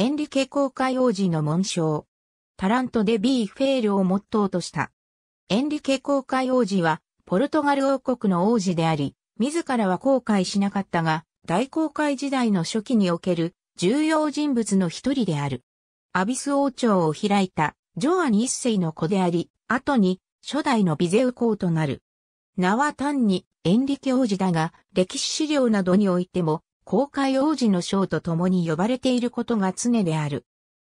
エンリケ公会王子の紋章。タラントでビーフェールをモットーとした。エンリケ公会王子は、ポルトガル王国の王子であり、自らは後悔しなかったが、大航海時代の初期における重要人物の一人である。アビス王朝を開いたジョアン一世の子であり、後に初代のビゼウ公となる。名は単にエンリケ王子だが、歴史資料などにおいても公開王子の賞と共に呼ばれていることが常である。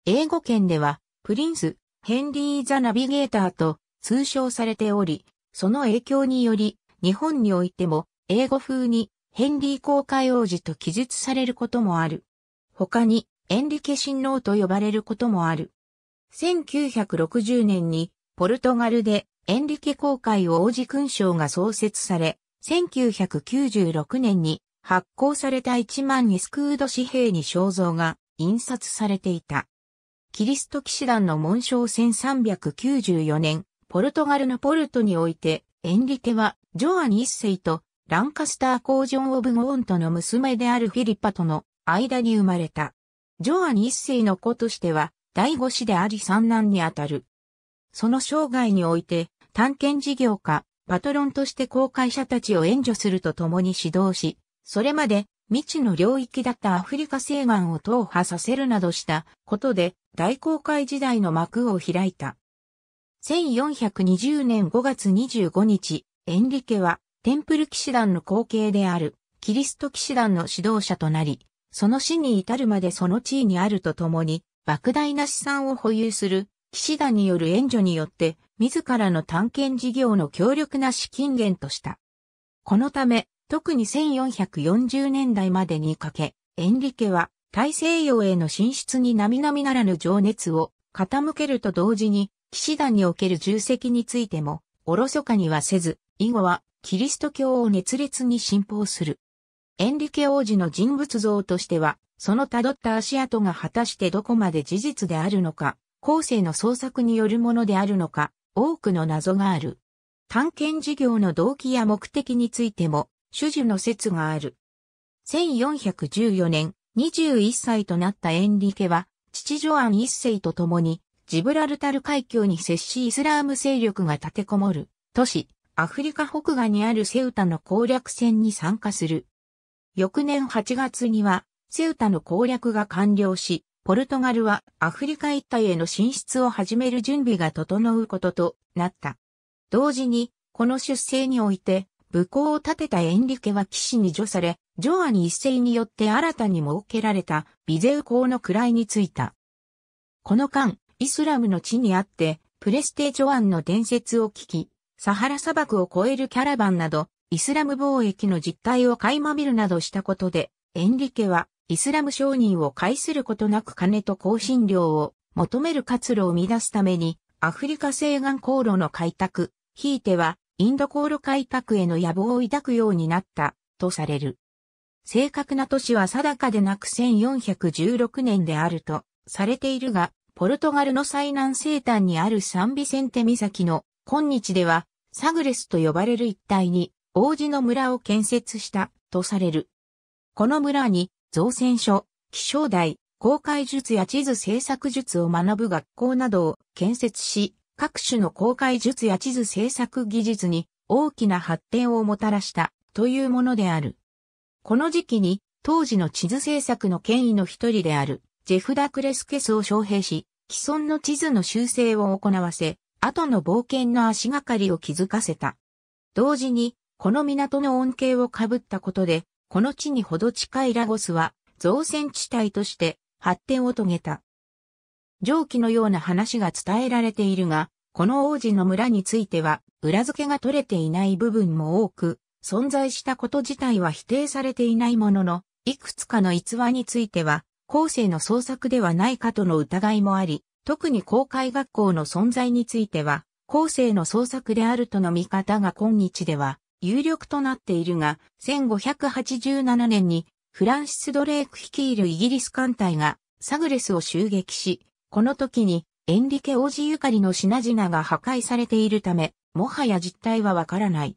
英語圏では、プリンス、ヘンリー・ザ・ナビゲーターと通称されており、その影響により、日本においても、英語風に、ヘンリー公開王子と記述されることもある。他に、エンリケ神王と呼ばれることもある。1960年に、ポルトガルで、エンリケ公会王子勲章が創設され、1996年に発行された1万2スクード紙幣に肖像が印刷されていた。キリスト騎士団の紋章1394年、ポルトガルのポルトにおいて、エンリケはジョアン一世とランカスター公ジョン・オブ・ゴーンとの娘であるフィリパとの間に生まれた。ジョアン一世の子としては、第五子であり三男にあたる。その生涯において、探検事業家、パトロンとして公開者たちを援助するとともに指導し、それまで未知の領域だったアフリカ西岸を踏破させるなどしたことで大航海時代の幕を開いた。1420年5月25日、エンリケはテンプル騎士団の後継であるキリスト騎士団の指導者となり、その死に至るまでその地位にあるとともに、莫大な資産を保有する騎士団による援助によって、自らの探検事業の強力な資金源とした。このため、特に1440年代までにかけ、エンリケは大西洋への進出に並々ならぬ情熱を傾けると同時に、騎士団における重責についても、おろそかにはせず、以後はキリスト教を熱烈に信奉する。エンリケ王子の人物像としては、その辿った足跡が果たしてどこまで事実であるのか、後世の創作によるものであるのか、多くの謎がある。探検事業の動機や目的についても、主樹の説がある。1414年、21歳となったエンリケは、父ジョアン一世と共に、ジブラルタル海峡に接しイスラーム勢力が立てこもる、都市、アフリカ北岸にあるセウタの攻略戦に参加する。翌年8月には、セウタの攻略が完了し、ポルトガルはアフリカ一帯への進出を始める準備が整うこととなった。同時に、この出征において、武功を立てたエンリケは騎士に除され、ジョアに一斉によって新たに設けられたビゼウ公の位についた。この間、イスラムの地にあって、プレステ・ジョアンの伝説を聞き、サハラ砂漠を越えるキャラバンなど、イスラム貿易の実態を垣間見るなどしたことで、エンリケは、イスラム商人を介することなく金と香辛料を求める活路を生み出すために、アフリカ西岸航路の開拓、ひいてはインド航路開拓への野望を抱くようになった、とされる。正確な年は定かでなく1416年であるとされているが、ポルトガルの最南西端にあるサンビセンテ岬の今日ではサグレスと呼ばれる一帯に王子の村を建設したとされる。この村に造船所、気象台、航海術や地図制作術を学ぶ学校などを建設し、各種の公開術や地図制作技術に大きな発展をもたらしたというものである。この時期に当時の地図制作の権威の一人であるジェフ・ダクレスケスを招聘し、既存の地図の修正を行わせ、後の冒険の足がかりを築かせた。同時に、この港の恩恵をかぶったことで、この地にほど近いラゴスは造船地帯として発展を遂げた。上記のような話が伝えられているが、この王子の村については、裏付けが取れていない部分も多く、存在したこと自体は否定されていないものの、いくつかの逸話については、後世の創作ではないかとの疑いもあり、特に公開学校の存在については、後世の創作であるとの見方が今日では有力となっているが、1587年にフランシス・ドレーク率いるイギリス艦隊がサグレスを襲撃し、この時にエンリケ王子ゆかりの品々が破壊されているため、もはや実態はわからない。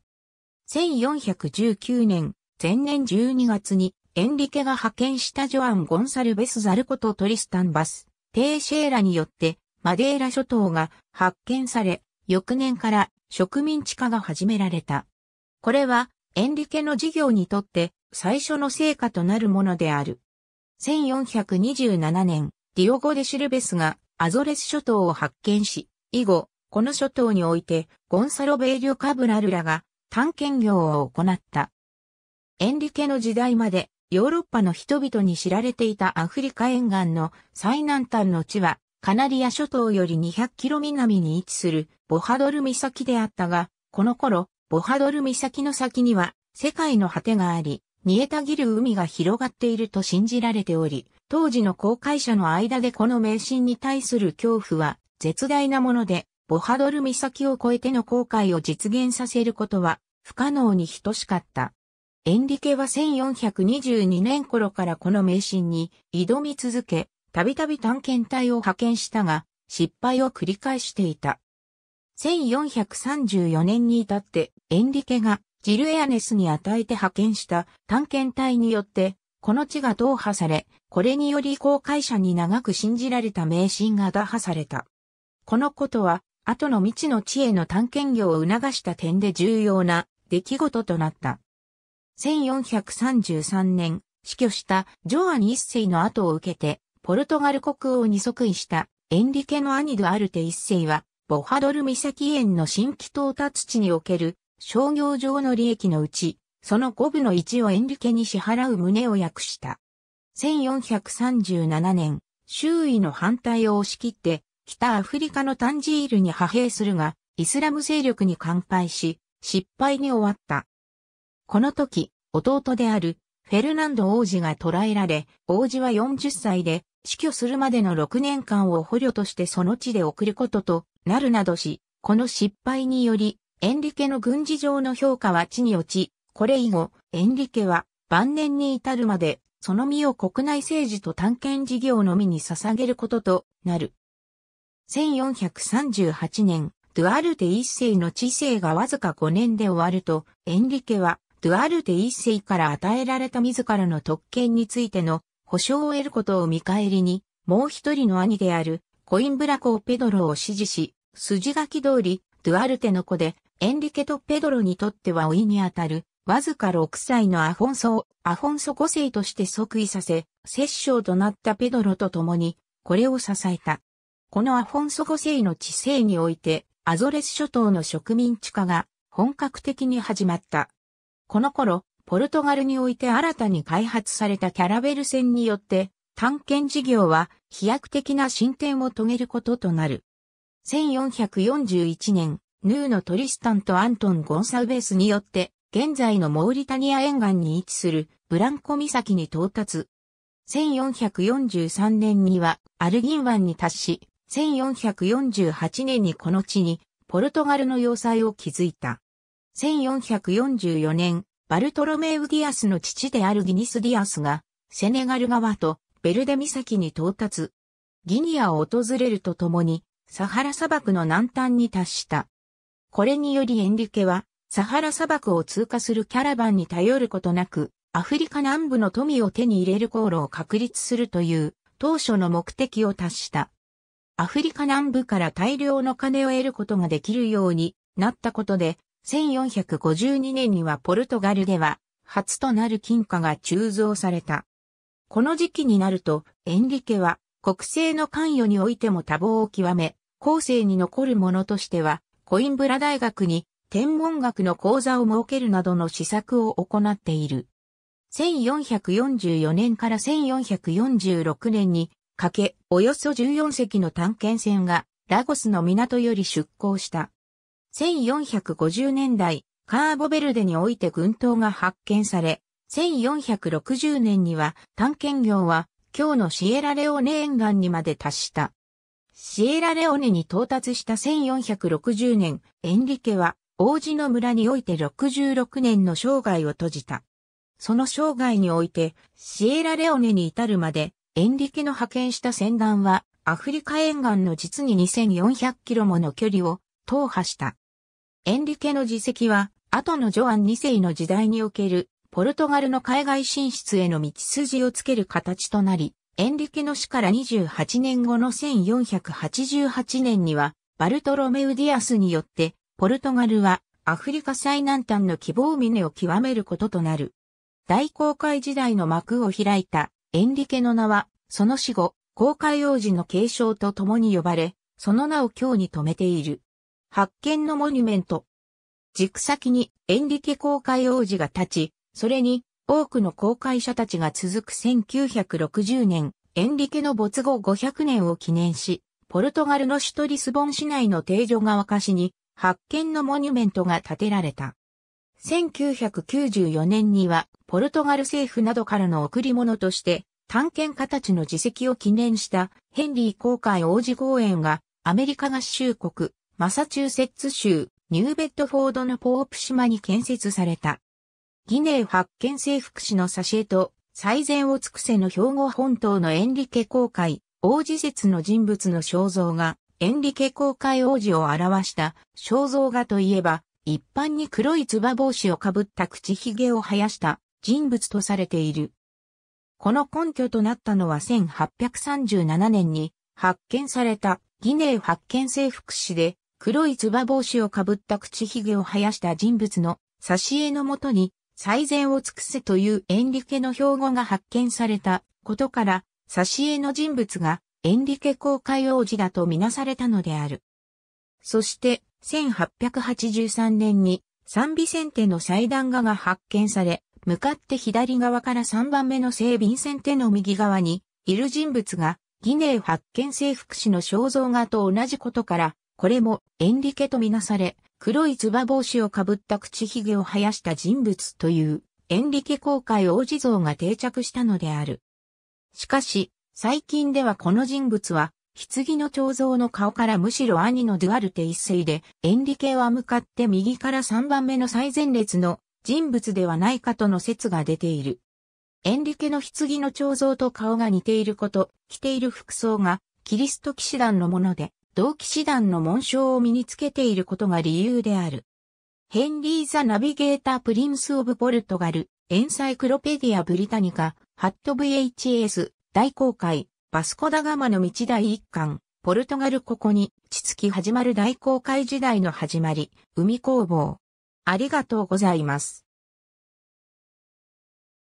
1419年、前年12月に、エンリケが派遣したジョアン・ゴンサルベス・ザルコとトリスタン・バス、テイ・シェーラによって、マデーラ諸島が発見され、翌年から植民地化が始められた。これは、エンリケの事業にとって最初の成果となるものである。1427年、ディオゴ・デ・シルベスがアゾレス諸島を発見し、以後、この諸島において、ゴンサロ・ベイリョ・カブラルらが、探検業を行った。エンリケの時代まで、ヨーロッパの人々に知られていたアフリカ沿岸の最南端の地は、カナリア諸島より 200km 南に位置するボハドル岬であったが、この頃、ボハドル岬の先には世界の果てがあり、煮えたぎる海が広がっていると信じられており、当時の公開者の間でこの迷信に対する恐怖は絶大なもので、ボハドル岬を越えての航海を実現させることは不可能に等しかった。エンリケは1422年頃からこの迷信に挑み続け、たびたび探検隊を派遣したが、失敗を繰り返していた。1434年に至って、エンリケがジルエアネスに与えて派遣した探検隊によって、この地が踏破され、これにより公開者に長く信じられた迷信が打破された。このことは、後の未知の地への探検業を促した点で重要な出来事となった。1433年、死去したジョアン一世の後を受けて、ポルトガル国王に即位したエンリケの兄ドアルテ一世は、ボハドル岬園の新規到達地における商業上の利益のうち、その五分の一をエンリケに支払う旨を訳した。1437年、周囲の反対を押し切って、北アフリカのタンジールに派兵するが、イスラム勢力に乾杯し、失敗に終わった。この時、弟であるフェルナンド王子が捕らえられ、王子は40歳で死去するまでの6年間を捕虜としてその地で送ることとなるなどし、この失敗により、エンリケの軍事上の評価は地に落ち、これ以後、エンリケは晩年に至るまで、その身を国内政治と探検事業のみに捧げることとなる。1438年、ドゥアルテ一世の知性がわずか5年で終わると、エンリケは、ドゥアルテ一世から与えられた自らの特権についての保証を得ることを見返りに、もう一人の兄であるコインブラコー・ペドロを支持し、筋書き通り、ドゥアルテの子で、エンリケとペドロにとっては老いにあたるわずか6歳のアフォンソをアフォンソ5世として即位させ、摂政となったペドロと共に、これを支えた。このアフォンソ5世の治世において、アゾレス諸島の植民地化が本格的に始まった。この頃、ポルトガルにおいて新たに開発されたキャラベル船によって、探検事業は飛躍的な進展を遂げることとなる。1441年、ヌーのトリスタンとアントン・ゴンサウベースによって現在のモーリタニア沿岸に位置するブランコ岬に到達。1443年にはアルギン湾に達し、1448年にこの地にポルトガルの要塞を築いた。1444年、バルトロメウ・ディアスの父であるギニス・ディアスが、セネガル側とベルデ岬に到達。ギニアを訪れるとともに、サハラ砂漠の南端に達した。これによりエンリケは、サハラ砂漠を通過するキャラバンに頼ることなく、アフリカ南部の富を手に入れる航路を確立するという当初の目的を達した。アフリカ南部から大量の金を得ることができるようになったことで、1452年にはポルトガルでは初となる金貨が鋳造された。この時期になると、エンリケは国政の関与においても多忙を極め、後世に残るものとしては、コインブラ大学に天文学の講座を設けるなどの施策を行っている。1444年から1446年にかけ、およそ14隻の探検船がラゴスの港より出港した。1450年代、カーボベルデにおいて群島が発見され、1460年には探検業は今日のシエラレオネ沿岸にまで達した。シエラレオネに到達した1460年、エンリケは王子の村において66年の生涯を閉じた。その生涯において、シエラレオネに至るまで、エンリケの派遣した船団は、アフリカ沿岸の実に2400キロもの距離を踏破した。エンリケの自責は、後のジョアン2世の時代における、ポルトガルの海外進出への道筋をつける形となり、エンリケの死から28年後の1488年には、バルトロメウディアスによってポルトガルはアフリカ最南端の希望峰を極めることとなる。大航海時代の幕を開いたエンリケの名は、その死後、航海王子の継承と共に呼ばれ、その名を今日に留めている。発見のモニュメント。軸先にエンリケ航海王子が立ち、それに多くの航海者たちが続く1960年、エンリケの没後500年を記念し、ポルトガルの首都リスボン市内の定女川かしに発見のモニュメントが建てられた。1994年には、ポルトガル政府などからの贈り物として、探検家たちの自責を記念したヘンリー公会王子公園がアメリカ合衆国マサチューセッツ州ニューベッドフォードのポープ島に建設された。ギネー発見征服史の挿絵と最善を尽くせの兵庫本島のエンリケ公会王子説の人物の肖像がエンリケ公開王子を表した肖像画といえば、一般に黒いツバ帽子をかぶった口ひげを生やした人物とされている。この根拠となったのは1837年に発見されたギネー発見征服誌で黒いツバ帽子をかぶった口ひげを生やした人物の挿絵のもとに最善を尽くせというエンリケの標語が発見されたことから挿絵の人物がエンリケ公会王子だとみなされたのである。そして、1883年にサンビセンテの祭壇画が発見され、向かって左側から3番目の聖ヴィンセンテの右側にいる人物が、ギネー発見征服士の肖像画と同じことから、これもエンリケとみなされ、黒いつバ帽子をかぶった口ひげを生やした人物という、エンリケ公会王子像が定着したのである。しかし、最近ではこの人物は、棺の彫像の顔からむしろ兄のドゥアルテ一世で、エンリケは向かって右から3番目の最前列の人物ではないかとの説が出ている。エンリケの棺の彫像と顔が似ていること、着ている服装がキリスト騎士団のもので、同騎士団の紋章を身につけていることが理由である。ヘンリー・ザ・ナビゲーター・プリンス・オブ・ポルトガル、エンサイクロペディア・ブリタニカ、ハット VHS、大航海、バスコダガマの道第一巻、ポルトガルここに、地付き始まる大航海時代の始まり、海工房。ありがとうございます。